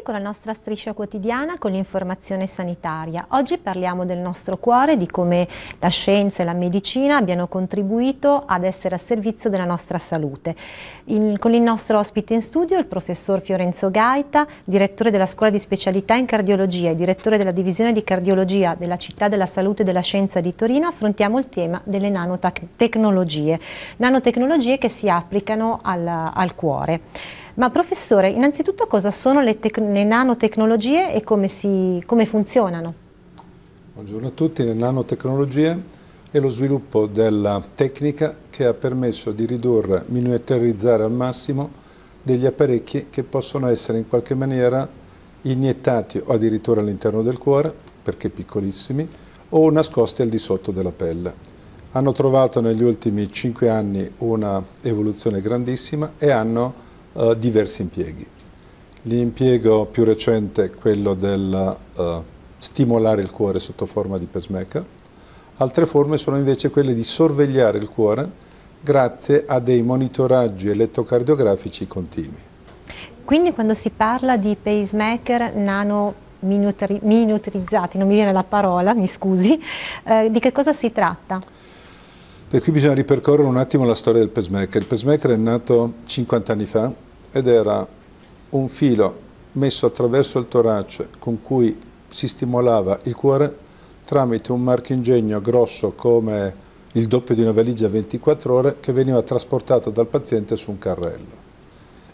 bentornati con la nostra striscia quotidiana con l'informazione sanitaria. Oggi parliamo del nostro cuore, di come la scienza e la medicina abbiano contribuito ad essere a servizio della nostra salute. Il, con il nostro ospite in studio il professor Fiorenzo Gaita, direttore della scuola di specialità in cardiologia e direttore della divisione di cardiologia della città della salute e della scienza di Torino, affrontiamo il tema delle nanotecnologie, nanotecnologie che si applicano al, al cuore. Ma professore, innanzitutto cosa sono le, le nanotecnologie e come, si, come funzionano? Buongiorno a tutti, le nanotecnologie è lo sviluppo della tecnica che ha permesso di ridurre, miniaturizzare al massimo degli apparecchi che possono essere in qualche maniera iniettati o addirittura all'interno del cuore, perché piccolissimi, o nascosti al di sotto della pelle. Hanno trovato negli ultimi cinque anni una evoluzione grandissima e hanno eh, diversi impieghi. L'impiego più recente è quello del eh, stimolare il cuore sotto forma di pacemaker, altre forme sono invece quelle di sorvegliare il cuore grazie a dei monitoraggi elettrocardiografici continui. Quindi quando si parla di pacemaker nano minutri, minutri non mi viene la parola, mi scusi, eh, di che cosa si tratta? E qui bisogna ripercorrere un attimo la storia del pacemaker. Il pacemaker è nato 50 anni fa ed era un filo messo attraverso il torace con cui si stimolava il cuore tramite un marchingegno grosso come il doppio di una valigia 24 ore che veniva trasportato dal paziente su un carrello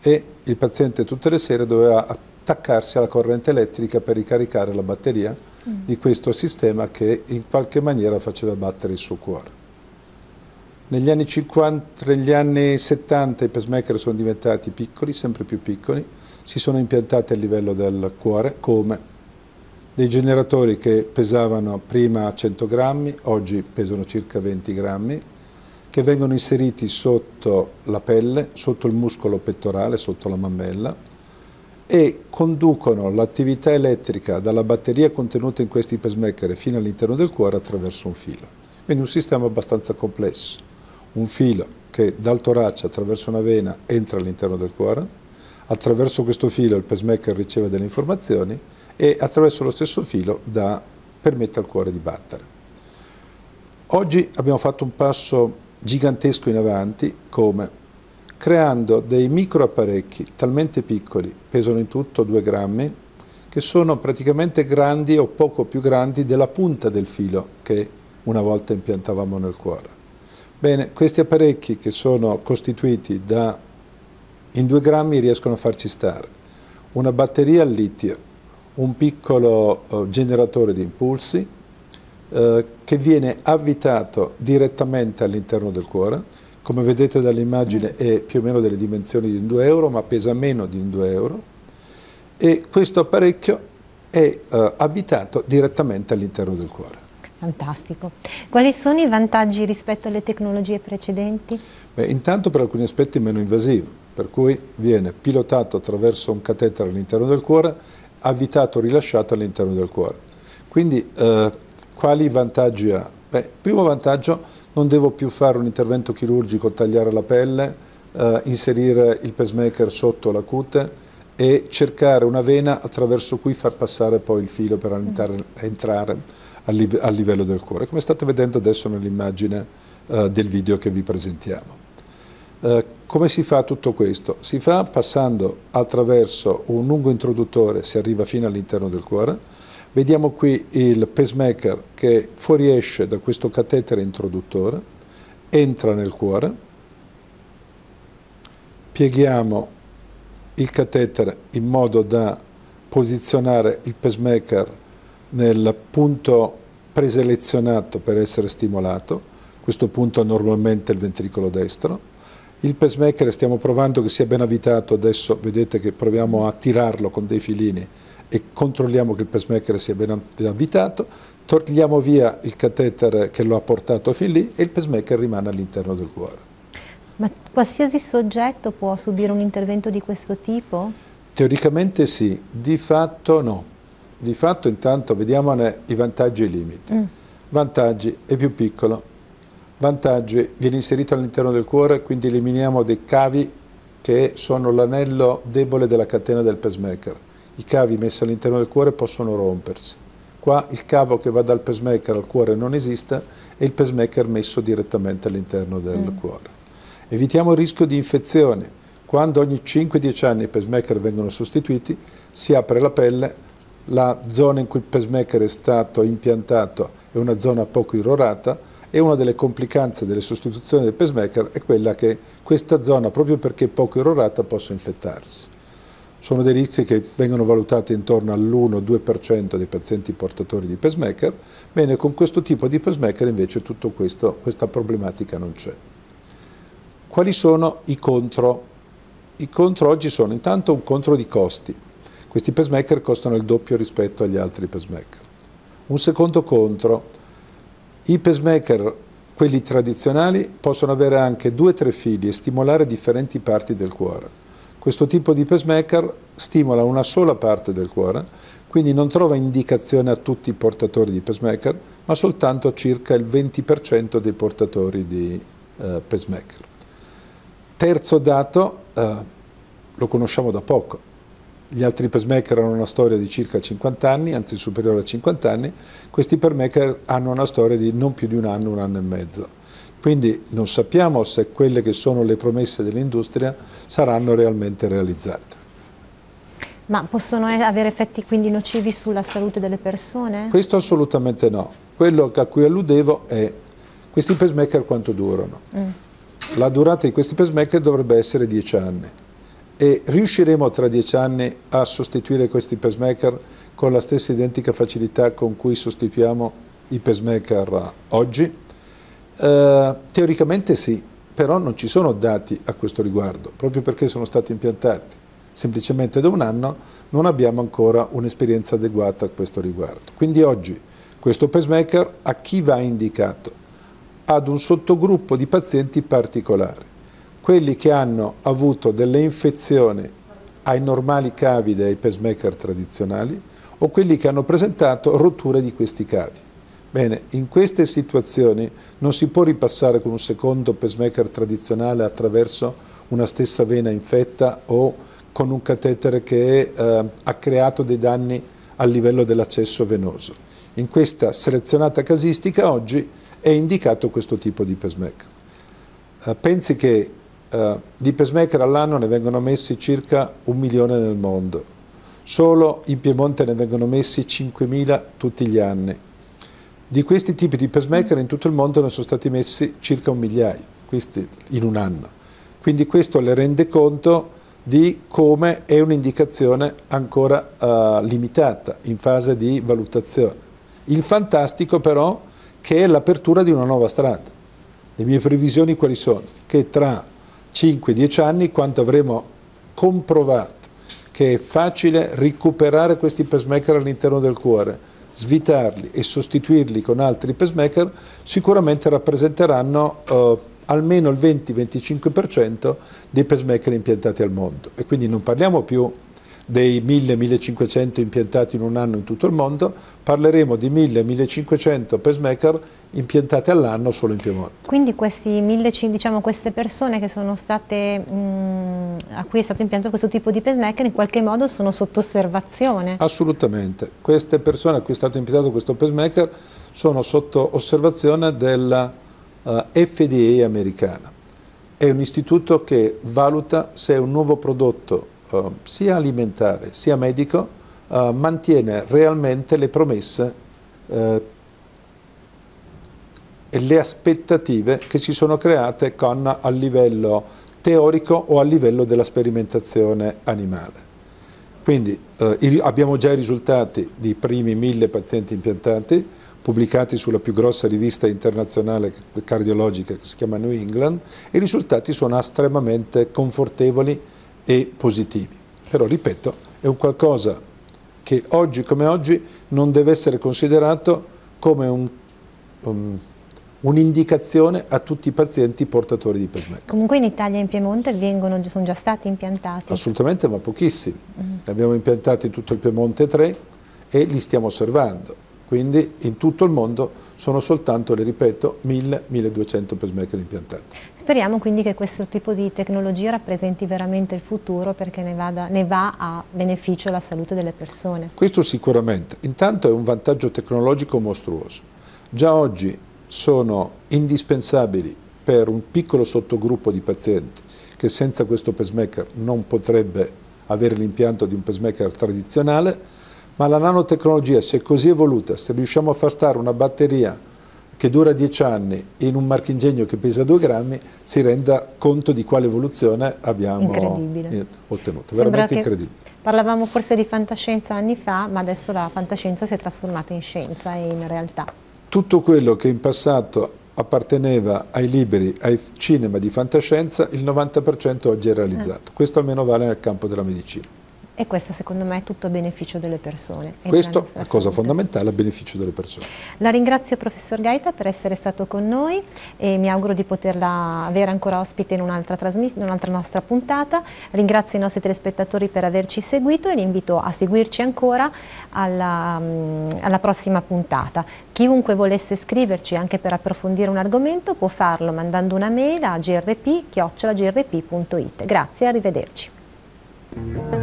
e il paziente tutte le sere doveva attaccarsi alla corrente elettrica per ricaricare la batteria mm. di questo sistema che in qualche maniera faceva battere il suo cuore. Negli anni 50, tra anni 70 i pacemaker sono diventati piccoli, sempre più piccoli, si sono impiantati a livello del cuore come dei generatori che pesavano prima 100 grammi, oggi pesano circa 20 grammi, che vengono inseriti sotto la pelle, sotto il muscolo pettorale, sotto la mammella e conducono l'attività elettrica dalla batteria contenuta in questi pacemaker fino all'interno del cuore attraverso un filo. Quindi un sistema abbastanza complesso un filo che dal torace attraverso una vena entra all'interno del cuore, attraverso questo filo il pacemaker riceve delle informazioni e attraverso lo stesso filo da, permette al cuore di battere. Oggi abbiamo fatto un passo gigantesco in avanti, come? Creando dei microapparecchi talmente piccoli, pesano in tutto 2 grammi, che sono praticamente grandi o poco più grandi della punta del filo che una volta impiantavamo nel cuore Bene, questi apparecchi che sono costituiti da, in due grammi riescono a farci stare una batteria al litio, un piccolo eh, generatore di impulsi eh, che viene avvitato direttamente all'interno del cuore, come vedete dall'immagine è più o meno delle dimensioni di un 2 euro, ma pesa meno di un 2 euro, e questo apparecchio è eh, avvitato direttamente all'interno del cuore. Fantastico. Quali sono i vantaggi rispetto alle tecnologie precedenti? Beh, intanto per alcuni aspetti meno invasivo, per cui viene pilotato attraverso un catetere all'interno del cuore, avvitato o rilasciato all'interno del cuore. Quindi eh, quali vantaggi ha? Beh, primo vantaggio, non devo più fare un intervento chirurgico, tagliare la pelle, eh, inserire il pacemaker sotto la cute, e cercare una vena attraverso cui far passare poi il filo per mm. entrare, entrare, a, livello del cuore, come state vedendo adesso nell'immagine eh, del video che vi presentiamo. Eh, come si fa tutto questo? Si fa passando attraverso un lungo introduttore, si arriva fino all'interno del cuore, vediamo qui il pacemaker che fuoriesce da questo catetere introduttore, entra nel cuore, pieghiamo il catetere in modo da posizionare il pacemaker nel punto preselezionato per essere stimolato, a questo punto normalmente il ventricolo destro. Il pacemaker stiamo provando che sia ben abitato, adesso vedete che proviamo a tirarlo con dei filini e controlliamo che il pacemaker sia ben abitato, togliamo via il catetere che lo ha portato fin lì e il pacemaker rimane all'interno del cuore. Ma qualsiasi soggetto può subire un intervento di questo tipo? Teoricamente sì, di fatto no. Di fatto intanto vediamone i vantaggi e i limiti. Mm. Vantaggi, è più piccolo. Vantaggi, viene inserito all'interno del cuore, quindi eliminiamo dei cavi che sono l'anello debole della catena del pacemaker. I cavi messi all'interno del cuore possono rompersi. Qua il cavo che va dal pacemaker al cuore non esiste e il pacemaker messo direttamente all'interno del mm. cuore. Evitiamo il rischio di infezioni. Quando ogni 5-10 anni i pacemaker vengono sostituiti, si apre la pelle la zona in cui il pacemaker è stato impiantato è una zona poco irrorata e una delle complicanze delle sostituzioni del pacemaker è quella che questa zona, proprio perché poco irrorata, possa infettarsi. Sono dei rischi che vengono valutati intorno all'1-2% dei pazienti portatori di pacemaker, bene con questo tipo di pacemaker invece tutta questa problematica non c'è. Quali sono i contro? I contro oggi sono intanto un contro di costi, questi pacemaker costano il doppio rispetto agli altri pacemaker. Un secondo contro, i pacemaker, quelli tradizionali, possono avere anche due o tre fili e stimolare differenti parti del cuore. Questo tipo di pacemaker stimola una sola parte del cuore, quindi non trova indicazione a tutti i portatori di pacemaker, ma soltanto a circa il 20% dei portatori di eh, pacemaker. Terzo dato, eh, lo conosciamo da poco, gli altri pacemaker hanno una storia di circa 50 anni, anzi superiore a 50 anni, questi pacemaker hanno una storia di non più di un anno, un anno e mezzo. Quindi non sappiamo se quelle che sono le promesse dell'industria saranno realmente realizzate. Ma possono avere effetti quindi nocivi sulla salute delle persone? Questo assolutamente no. Quello a cui alludevo è questi pacemaker quanto durano. Mm. La durata di questi pacemaker dovrebbe essere 10 anni e riusciremo tra dieci anni a sostituire questi pacemaker con la stessa identica facilità con cui sostituiamo i pacemaker oggi? Eh, teoricamente sì, però non ci sono dati a questo riguardo, proprio perché sono stati impiantati. Semplicemente da un anno non abbiamo ancora un'esperienza adeguata a questo riguardo. Quindi oggi questo pacemaker a chi va indicato? Ad un sottogruppo di pazienti particolari quelli che hanno avuto delle infezioni ai normali cavi dei pacemaker tradizionali o quelli che hanno presentato rotture di questi cavi. Bene, in queste situazioni non si può ripassare con un secondo pacemaker tradizionale attraverso una stessa vena infetta o con un catetere che eh, ha creato dei danni a livello dell'accesso venoso. In questa selezionata casistica oggi è indicato questo tipo di pacemaker. Eh, pensi che eh, di pacemaker all'anno ne vengono messi circa un milione nel mondo, solo in Piemonte ne vengono messi 5.000 tutti gli anni. Di questi tipi di pacemaker in tutto il mondo ne sono stati messi circa un migliaio, questi in un anno. Quindi questo le rende conto di come è un'indicazione ancora eh, limitata in fase di valutazione. Il fantastico però che è l'apertura di una nuova strada. Le mie previsioni quali sono? Che tra 5-10 anni quando avremo comprovato che è facile recuperare questi pacemaker all'interno del cuore, svitarli e sostituirli con altri pacemaker, sicuramente rappresenteranno eh, almeno il 20-25% dei pacemaker impiantati al mondo. E quindi non parliamo più dei 1000-1500 impiantati in un anno in tutto il mondo, parleremo di 1000-1500 pacemaker impiantati all'anno solo in Piemonte. Quindi questi 1000, diciamo, queste persone state, mh, mm, a cui è stato impiantato questo tipo di pacemaker in qualche modo sono sotto osservazione? Assolutamente, queste persone a cui è stato impiantato questo pacemaker sono sotto osservazione della uh, eh, FDA americana. È un istituto che valuta se un nuovo prodotto eh, sia alimentare sia medico eh, mantiene realmente le promesse eh, e le aspettative che si sono create con, a livello teorico o a livello della sperimentazione animale. Quindi eh, abbiamo già i risultati di primi mille pazienti impiantati, pubblicati sulla più grossa rivista internazionale cardiologica che si chiama New England, i risultati sono estremamente confortevoli e positivi. Però, ripeto, è un qualcosa che oggi come oggi non deve essere considerato come un, um, un'indicazione a tutti i pazienti portatori di pacemaker. Comunque in Italia e in Piemonte vengono, sono già stati impiantati? Assolutamente, ma pochissimi. Mm. Mm-hmm. Ne abbiamo impiantati tutto il Piemonte 3 e li stiamo osservando quindi in tutto il mondo sono soltanto, le ripeto, 1000-1200 pacemaker impiantati. Speriamo quindi che questo tipo di tecnologia rappresenti veramente il futuro perché ne, vada, ne va a beneficio la salute delle persone. Questo sicuramente. Intanto è un vantaggio tecnologico mostruoso. Già oggi sono indispensabili per un piccolo sottogruppo di pazienti che senza questo pacemaker non potrebbe avere l'impianto di un pacemaker tradizionale, ma la nanotecnologia, se è così evoluta, se riusciamo a far stare una batteria che dura 10 anni in un marchingegno che pesa 2 grammi, si renda conto di quale evoluzione abbiamo eh, ottenuto. Veramente incredibile. Parlavamo forse di fantascienza anni fa, ma adesso la fantascienza si è trasformata in scienza e in realtà. Tutto quello che in passato apparteneva ai libri, ai cinema di fantascienza, il 90% oggi è realizzato. Eh. Questo almeno vale nel campo della medicina. E questo secondo me è tutto a beneficio delle persone. Questo è la cosa fondamentale a beneficio delle persone. La ringrazio professor Gaeta per essere stato con noi e mi auguro di poterla avere ancora ospite in un'altra, in un'altra nostra puntata. Ringrazio i nostri telespettatori per averci seguito e li invito a seguirci ancora alla, mm, alla prossima puntata. Chiunque volesse scriverci anche per approfondire un argomento può farlo mandando una mail a grp.grp.it. Grazie e arrivederci.